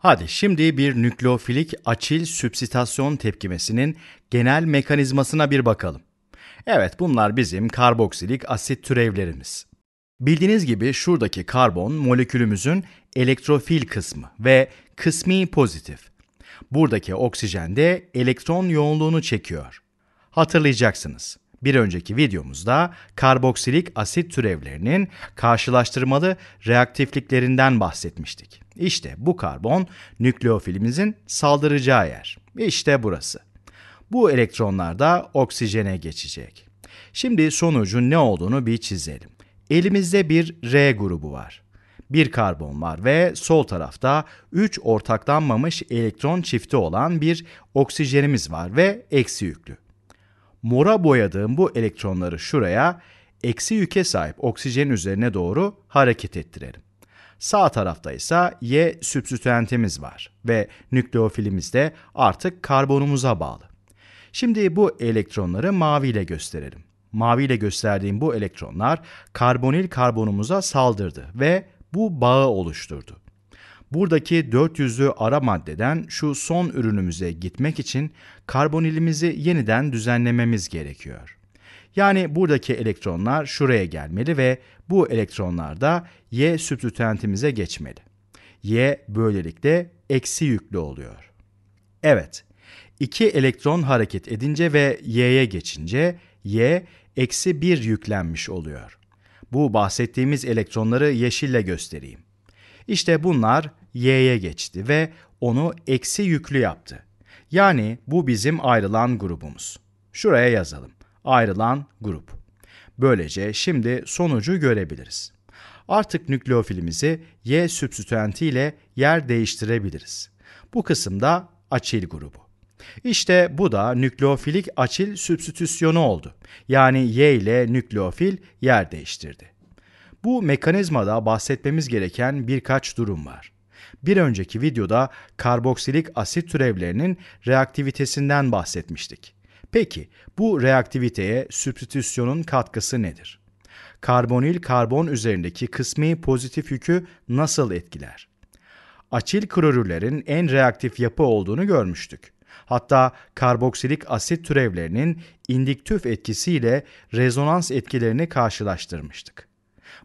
Hadi şimdi bir nükleofilik açil sübstitasyon tepkimesinin genel mekanizmasına bir bakalım. Evet bunlar bizim karboksilik asit türevlerimiz. Bildiğiniz gibi şuradaki karbon molekülümüzün elektrofil kısmı ve kısmi pozitif. Buradaki oksijen de elektron yoğunluğunu çekiyor. Hatırlayacaksınız. Bir önceki videomuzda karboksilik asit türevlerinin karşılaştırmalı reaktifliklerinden bahsetmiştik. İşte bu karbon nükleofilimizin saldıracağı yer. İşte burası. Bu elektronlar da oksijene geçecek. Şimdi sonucun ne olduğunu bir çizelim. Elimizde bir R grubu var. Bir karbon var ve sol tarafta 3 ortaklanmamış elektron çifti olan bir oksijenimiz var ve eksi yüklü mora boyadığım bu elektronları şuraya eksi yüke sahip oksijen üzerine doğru hareket ettirelim. Sağ tarafta ise Y sübstitüentimiz var ve nükleofilimiz de artık karbonumuza bağlı. Şimdi bu elektronları maviyle gösterelim. Maviyle gösterdiğim bu elektronlar karbonil karbonumuza saldırdı ve bu bağı oluşturdu. Buradaki 400'lü ara maddeden şu son ürünümüze gitmek için karbonilimizi yeniden düzenlememiz gerekiyor. Yani buradaki elektronlar şuraya gelmeli ve bu elektronlar da Y sübstütentimize geçmeli. Y böylelikle eksi yüklü oluyor. Evet, iki elektron hareket edince ve Y'ye geçince Y eksi 1 yüklenmiş oluyor. Bu bahsettiğimiz elektronları yeşille göstereyim. İşte bunlar y'ye geçti ve onu eksi yüklü yaptı. Yani bu bizim ayrılan grubumuz. Şuraya yazalım. Ayrılan grup. Böylece şimdi sonucu görebiliriz. Artık nükleofilimizi y sübstitüenti ile yer değiştirebiliriz. Bu kısımda açil grubu. İşte bu da nükleofilik açil sübstitüsyonu oldu. Yani Y ile nükleofil yer değiştirdi. Bu mekanizmada bahsetmemiz gereken birkaç durum var. Bir önceki videoda karboksilik asit türevlerinin reaktivitesinden bahsetmiştik. Peki bu reaktiviteye sübstitüsyonun katkısı nedir? Karbonil karbon üzerindeki kısmi pozitif yükü nasıl etkiler? Açil klorürlerin en reaktif yapı olduğunu görmüştük. Hatta karboksilik asit türevlerinin indiktif etkisiyle rezonans etkilerini karşılaştırmıştık.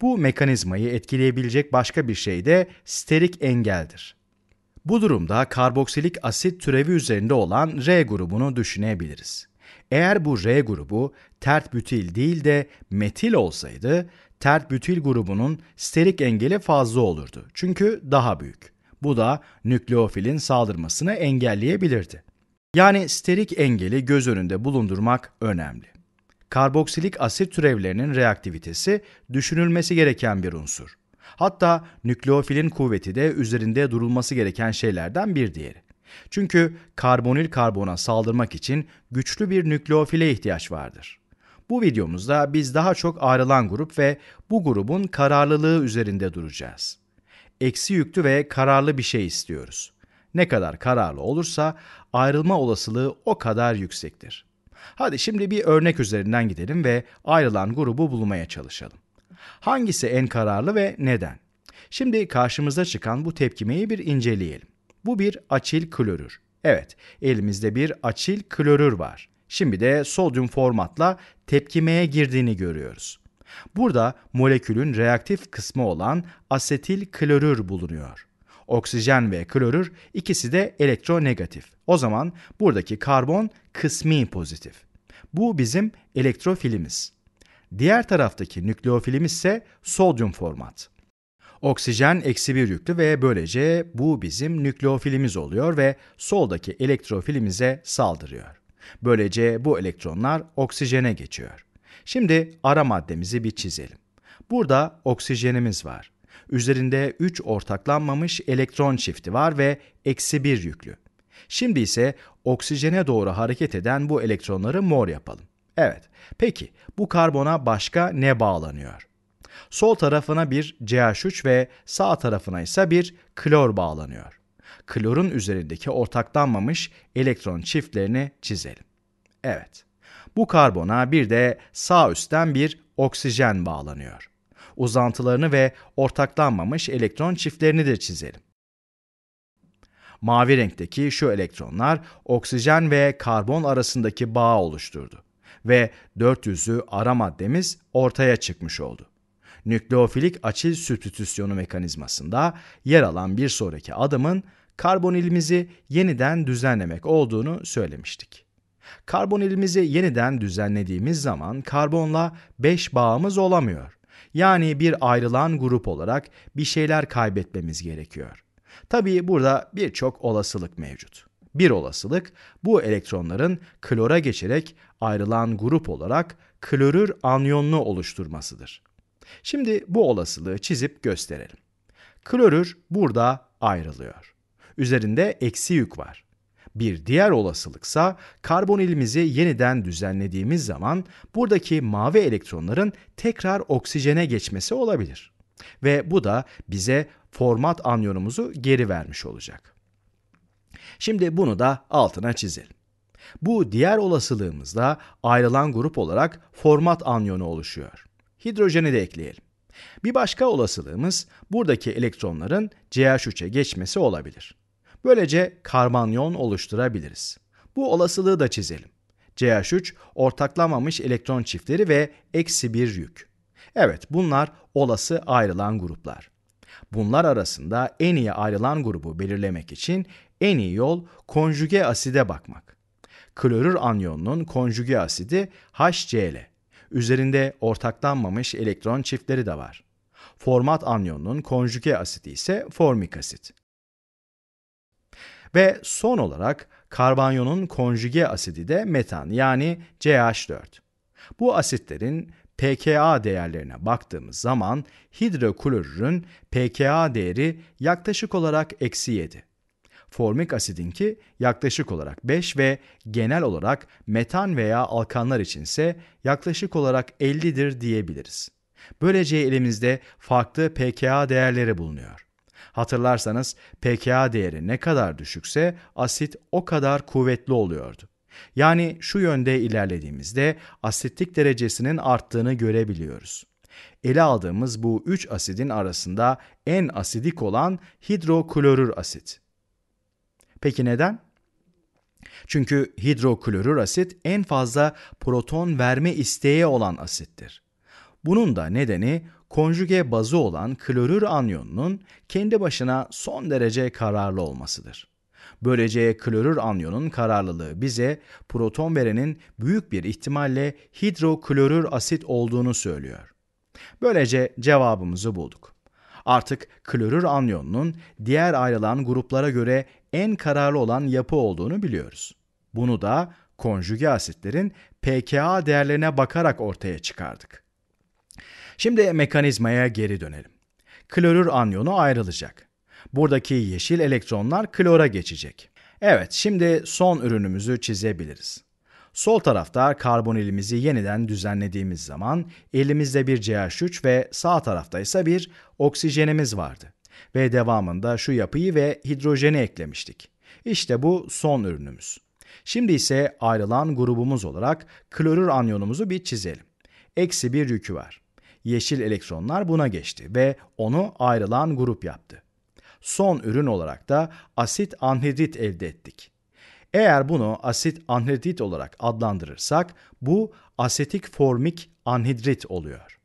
Bu mekanizmayı etkileyebilecek başka bir şey de sterik engeldir. Bu durumda karboksilik asit türevi üzerinde olan R grubunu düşünebiliriz. Eğer bu R grubu tert bütil değil de metil olsaydı, tert bütil grubunun sterik engeli fazla olurdu. Çünkü daha büyük. Bu da nükleofilin saldırmasını engelleyebilirdi. Yani sterik engeli göz önünde bulundurmak önemli karboksilik asit türevlerinin reaktivitesi düşünülmesi gereken bir unsur. Hatta nükleofilin kuvveti de üzerinde durulması gereken şeylerden bir diğeri. Çünkü karbonil karbona saldırmak için güçlü bir nükleofile ihtiyaç vardır. Bu videomuzda biz daha çok ayrılan grup ve bu grubun kararlılığı üzerinde duracağız. Eksi yüklü ve kararlı bir şey istiyoruz. Ne kadar kararlı olursa ayrılma olasılığı o kadar yüksektir. Hadi şimdi bir örnek üzerinden gidelim ve ayrılan grubu bulmaya çalışalım. Hangisi en kararlı ve neden? Şimdi karşımıza çıkan bu tepkimeyi bir inceleyelim. Bu bir açil klorür. Evet, elimizde bir açil klorür var. Şimdi de sodyum formatla tepkimeye girdiğini görüyoruz. Burada molekülün reaktif kısmı olan asetil klorür bulunuyor. Oksijen ve klorür ikisi de elektronegatif. O zaman buradaki karbon kısmi pozitif. Bu bizim elektrofilimiz. Diğer taraftaki nükleofilimiz ise sodyum format. Oksijen eksi bir yüklü ve böylece bu bizim nükleofilimiz oluyor ve soldaki elektrofilimize saldırıyor. Böylece bu elektronlar oksijene geçiyor. Şimdi ara maddemizi bir çizelim. Burada oksijenimiz var. Üzerinde 3 ortaklanmamış elektron çifti var ve eksi 1 yüklü. Şimdi ise oksijene doğru hareket eden bu elektronları mor yapalım. Evet, peki bu karbona başka ne bağlanıyor? Sol tarafına bir CH3 ve sağ tarafına ise bir klor bağlanıyor. Klorun üzerindeki ortaklanmamış elektron çiftlerini çizelim. Evet, bu karbona bir de sağ üstten bir oksijen bağlanıyor uzantılarını ve ortaklanmamış elektron çiftlerini de çizelim. Mavi renkteki şu elektronlar oksijen ve karbon arasındaki bağı oluşturdu ve 400'lü ara maddemiz ortaya çıkmış oldu. Nükleofilik açil sübstitüsyonu mekanizmasında yer alan bir sonraki adımın karbonilimizi yeniden düzenlemek olduğunu söylemiştik. Karbonilimizi yeniden düzenlediğimiz zaman karbonla 5 bağımız olamıyor. Yani bir ayrılan grup olarak bir şeyler kaybetmemiz gerekiyor. Tabii burada birçok olasılık mevcut. Bir olasılık bu elektronların klora geçerek ayrılan grup olarak klorür anyonunu oluşturmasıdır. Şimdi bu olasılığı çizip gösterelim. Klorür burada ayrılıyor. Üzerinde eksi yük var. Bir diğer olasılıksa karbonilimizi yeniden düzenlediğimiz zaman buradaki mavi elektronların tekrar oksijene geçmesi olabilir. Ve bu da bize format anyonumuzu geri vermiş olacak. Şimdi bunu da altına çizelim. Bu diğer olasılığımızda ayrılan grup olarak format anyonu oluşuyor. Hidrojeni de ekleyelim. Bir başka olasılığımız buradaki elektronların CH3'e geçmesi olabilir. Böylece karbonyon oluşturabiliriz. Bu olasılığı da çizelim. CH3 ortaklanmamış elektron çiftleri ve eksi bir yük. Evet bunlar olası ayrılan gruplar. Bunlar arasında en iyi ayrılan grubu belirlemek için en iyi yol konjüge aside bakmak. Klorür anyonunun konjüge asidi HCl. Üzerinde ortaklanmamış elektron çiftleri de var. Format anyonunun konjüge asidi ise formik asit. Ve son olarak karbanyonun konjüge asidi de metan yani CH4. Bu asitlerin pKa değerlerine baktığımız zaman hidroklorürün pKa değeri yaklaşık olarak eksi 7. Formik asidinki yaklaşık olarak 5 ve genel olarak metan veya alkanlar içinse yaklaşık olarak 50'dir diyebiliriz. Böylece elimizde farklı pKa değerleri bulunuyor. Hatırlarsanız pKa değeri ne kadar düşükse asit o kadar kuvvetli oluyordu. Yani şu yönde ilerlediğimizde asitlik derecesinin arttığını görebiliyoruz. Ele aldığımız bu üç asidin arasında en asidik olan hidroklorür asit. Peki neden? Çünkü hidroklorür asit en fazla proton verme isteği olan asittir. Bunun da nedeni Konjuge bazı olan klorür anyonunun kendi başına son derece kararlı olmasıdır. Böylece klorür anyonun kararlılığı bize proton verenin büyük bir ihtimalle hidroklorür asit olduğunu söylüyor. Böylece cevabımızı bulduk. Artık klorür anyonunun diğer ayrılan gruplara göre en kararlı olan yapı olduğunu biliyoruz. Bunu da konjüge asitlerin pKa değerlerine bakarak ortaya çıkardık. Şimdi mekanizmaya geri dönelim. Klorür anyonu ayrılacak. Buradaki yeşil elektronlar klora geçecek. Evet, şimdi son ürünümüzü çizebiliriz. Sol tarafta karbonilimizi yeniden düzenlediğimiz zaman elimizde bir CH3 ve sağ tarafta ise bir oksijenimiz vardı. Ve devamında şu yapıyı ve hidrojeni eklemiştik. İşte bu son ürünümüz. Şimdi ise ayrılan grubumuz olarak klorür anyonumuzu bir çizelim. Eksi bir yükü var yeşil elektronlar buna geçti ve onu ayrılan grup yaptı. Son ürün olarak da asit anhidrit elde ettik. Eğer bunu asit anhidrit olarak adlandırırsak bu asetik formik anhidrit oluyor.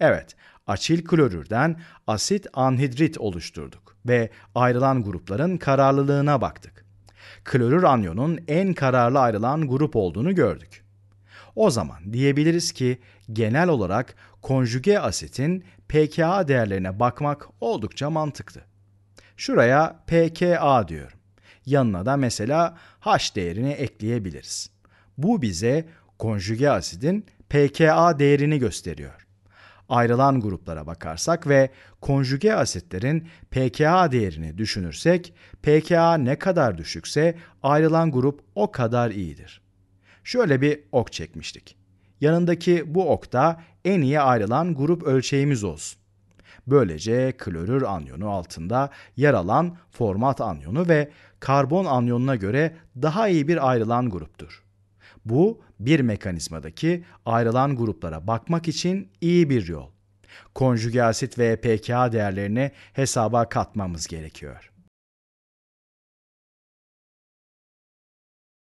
Evet, açil klorürden asit anhidrit oluşturduk ve ayrılan grupların kararlılığına baktık. Klorür anyonun en kararlı ayrılan grup olduğunu gördük. O zaman diyebiliriz ki genel olarak konjüge asetin pKa değerlerine bakmak oldukça mantıklı. Şuraya pKa diyorum. Yanına da mesela H değerini ekleyebiliriz. Bu bize konjüge asidin pKa değerini gösteriyor. Ayrılan gruplara bakarsak ve konjüge asitlerin pKa değerini düşünürsek, pKa ne kadar düşükse ayrılan grup o kadar iyidir. Şöyle bir ok çekmiştik. Yanındaki bu okta en iyi ayrılan grup ölçeğimiz olsun. Böylece klorür anyonu altında yer alan format anyonu ve karbon anyonuna göre daha iyi bir ayrılan gruptur. Bu bir mekanizmadaki ayrılan gruplara bakmak için iyi bir yol. Konjugasit ve pKa değerlerini hesaba katmamız gerekiyor.